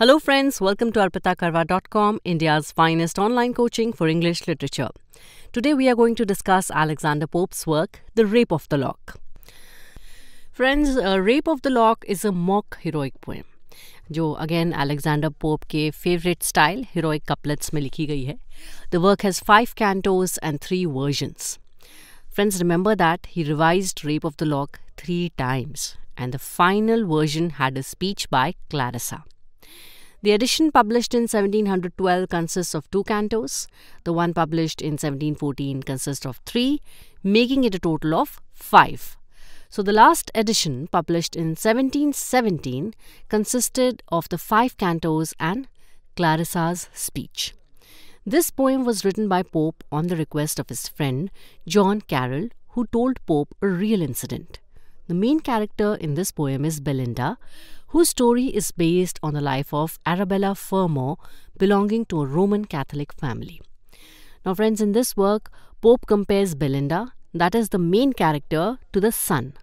Hello, friends. Welcome to arpitakarwa.com, India's finest online coaching for English literature. Today, we are going to discuss Alexander Pope's work, The Rape of the Lock. Friends, uh, Rape of the Lock is a mock heroic poem. जो again Alexander Pope के favourite style heroic couplets में लिखी गई है the work has five cantos and three versions friends remember that he revised rape of the lock three times and the final version had a speech by Clarissa the edition published in 1712 consists of two cantos. The one published in 1714 consists of three, making it a total of five. So the last edition published in 1717 consisted of the five cantos and Clarissa's speech. This poem was written by Pope on the request of his friend John Carroll, who told Pope a real incident. The main character in this poem is Belinda, whose story is based on the life of Arabella Fermor, belonging to a Roman Catholic family. Now, friends, in this work, Pope compares Belinda, that is the main character, to the sun.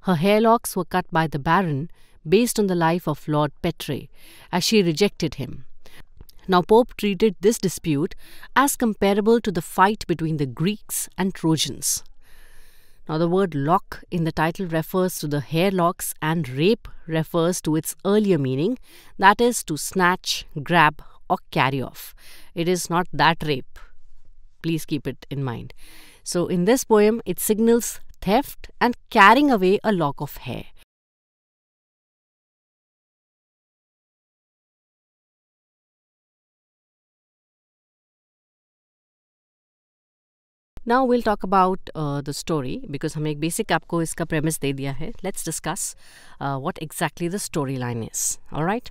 Her hair locks were cut by the Baron based on the life of Lord Petre, as she rejected him. Now, Pope treated this dispute as comparable to the fight between the Greeks and Trojans. Now, the word lock in the title refers to the hair locks, and rape refers to its earlier meaning that is, to snatch, grab, or carry off. It is not that rape. Please keep it in mind. So, in this poem, it signals theft and carrying away a lock of hair. Now we'll talk about uh, the story because एक basic आपको इसका premise दे दिया है let's discuss what exactly the storyline is और right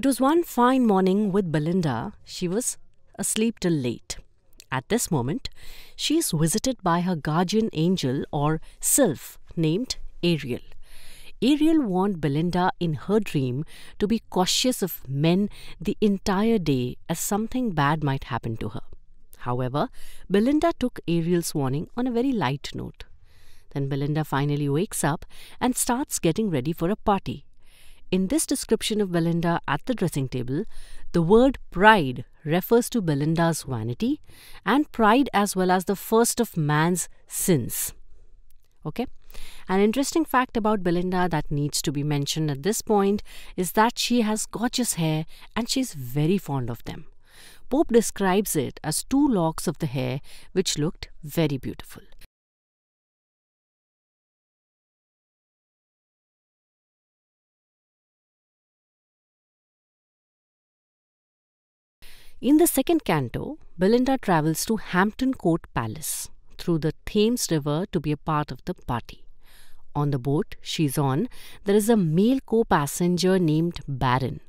It was one fine morning with Belinda. She was asleep till late. At this moment, she is visited by her guardian angel or sylph named Ariel. Ariel warned Belinda in her dream to be cautious of men the entire day as something bad might happen to her. However, Belinda took Ariel's warning on a very light note. Then Belinda finally wakes up and starts getting ready for a party. In this description of Belinda at the dressing table, the word pride refers to Belinda's vanity and pride as well as the first of man's sins. Okay? An interesting fact about Belinda that needs to be mentioned at this point is that she has gorgeous hair and she's very fond of them. Pope describes it as two locks of the hair which looked very beautiful. In the second canto, Belinda travels to Hampton Court Palace through the Thames River to be a part of the party. On the boat she's on, there is a male co passenger named Baron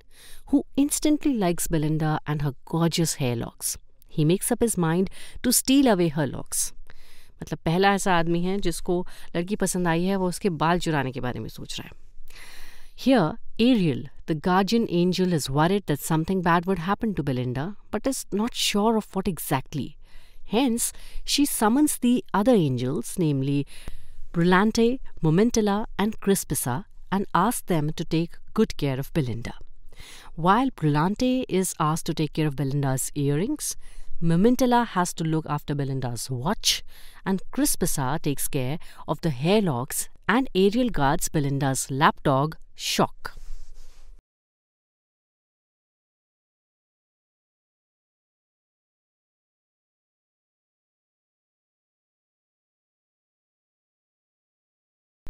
who instantly likes Belinda and her gorgeous hair locks. He makes up his mind to steal away her locks. मतलब पहला ऐसा आदमी है जिसको लड़की पसंद आई है वो उसके बाल चुराने के बारे में सोच रहा है Here, Ariel, the guardian angel, is worried that something bad would happen to Belinda, but is not sure of what exactly. Hence, she summons the other angels, namely Brillante, Momentilla, and Crispissa, and asks them to take good care of Belinda. While Brulante is asked to take care of Belinda's earrings, Mimintilla has to look after Belinda's watch, and Crispissa takes care of the hair locks and Ariel guards Belinda's lapdog, Shock.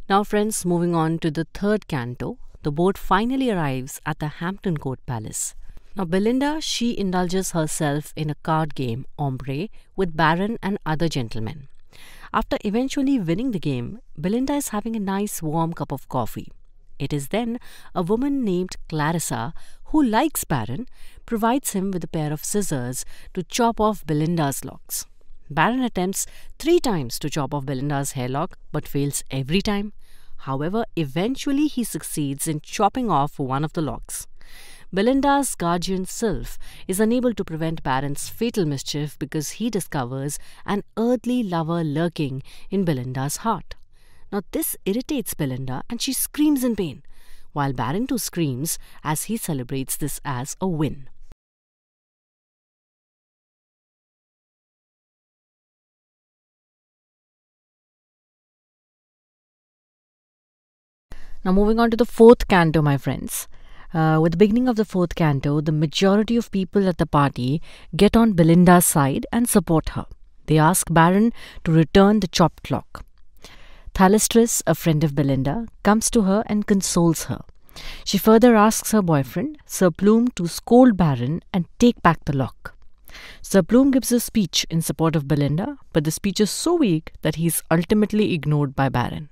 Now, friends, moving on to the third canto, the boat finally arrives at the Hampton Court Palace. Now, Belinda, she indulges herself in a card game, ombre, with Baron and other gentlemen. After eventually winning the game, Belinda is having a nice warm cup of coffee. It is then a woman named Clarissa, who likes Baron, provides him with a pair of scissors to chop off Belinda's locks. Baron attempts three times to chop off Belinda's hairlock but fails every time. However, eventually he succeeds in chopping off one of the locks. Belinda's guardian sylph is unable to prevent Baron's fatal mischief because he discovers an earthly lover lurking in Belinda's heart. Now, this irritates Belinda and she screams in pain, while Baron too screams as he celebrates this as a win. Now, moving on to the fourth canto, my friends. Uh, with the beginning of the fourth canto, the majority of people at the party get on Belinda's side and support her. They ask Baron to return the chopped lock. Thalestris, a friend of Belinda, comes to her and consoles her. She further asks her boyfriend, Sir Plume, to scold Baron and take back the lock. Sir Plume gives a speech in support of Belinda, but the speech is so weak that he is ultimately ignored by Baron.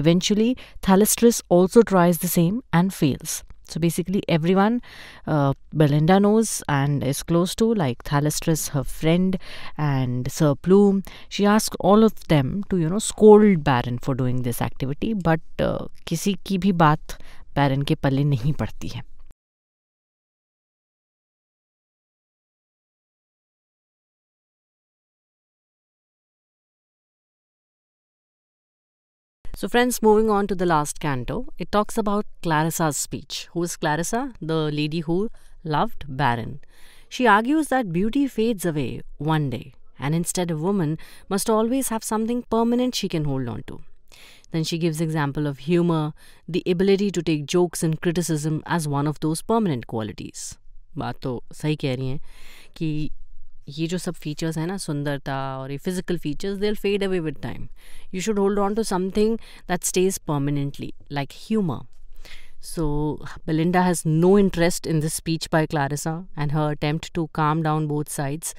Eventually, Thalestris also tries the same and fails. So basically, everyone uh, Belinda knows and is close to, like Thalestris, her friend, and Sir Plume. She asks all of them to, you know, scold Baron for doing this activity, but uh, किसी की भी बात Baron के पल्ले नहीं पड़ती है So, friends, moving on to the last canto, it talks about Clarissa's speech. Who is Clarissa? The lady who loved Baron. She argues that beauty fades away one day, and instead, a woman must always have something permanent she can hold on to. Then she gives example of humor, the ability to take jokes and criticism as one of those permanent qualities. बात तो सही कह रही हैं कि ये जो सब फीचर्स हैं ना सुंदरता और ये physical features they fade away with time you should hold on to something that stays permanently like humour so Belinda has no interest in this speech by Clarissa and her attempt to calm down both sides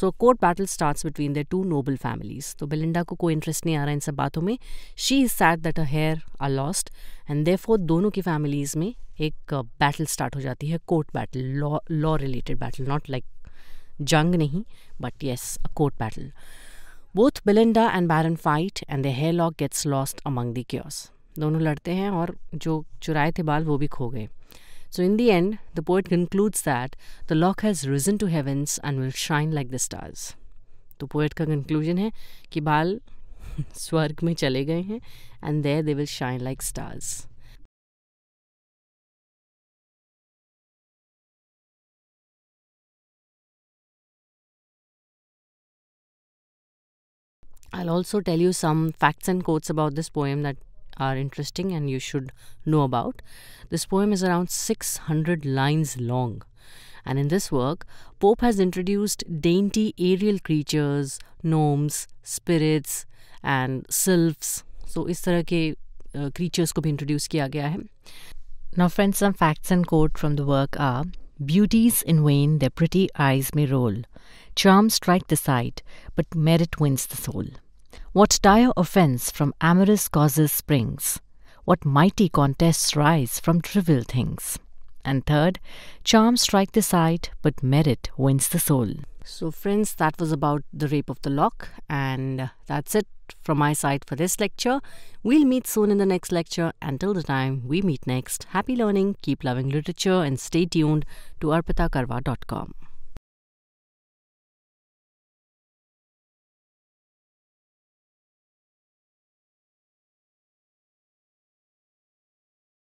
so court battle start between the two noble families तो Belinda को कोई interest नहीं आ रहा है इन सब बातों में she is sad that a hair are lost and therefore दोनों की फैमिलीज में एक बैटल uh, स्टार्ट हो जाती है court battle law law related battle not like जंग नहीं but yes a court battle both Belinda and Baron fight and the hair lock gets lost among the cures दोनों लड़ते हैं और जो चुराए थे बाल वो भी खो गए so in the end the poet concludes that the lock has risen to heavens and will shine like the stars तो पोएट का कंक्लूजन है कि बाल स्वर्ग में चले गए हैं and there they will shine like stars I'll also tell you some facts and quotes about this poem that are interesting and you should know about. This poem is around 600 lines long. And in this work, Pope has introduced dainty aerial creatures, gnomes, spirits, and sylphs. So, इस तरह के creatures को भी introduce किया गया है. Now, friends, some facts and quote from the work are Beauties in vain their pretty eyes may roll. Charms strike the sight, but merit wins the soul. What dire offence from amorous causes springs? What mighty contests rise from trivial things? And third, charms strike the sight, but merit wins the soul. So, friends, that was about The Rape of the Lock, and that's it from my side for this lecture. We'll meet soon in the next lecture. Until the time we meet next, happy learning, keep loving literature, and stay tuned to arpitakarva.com.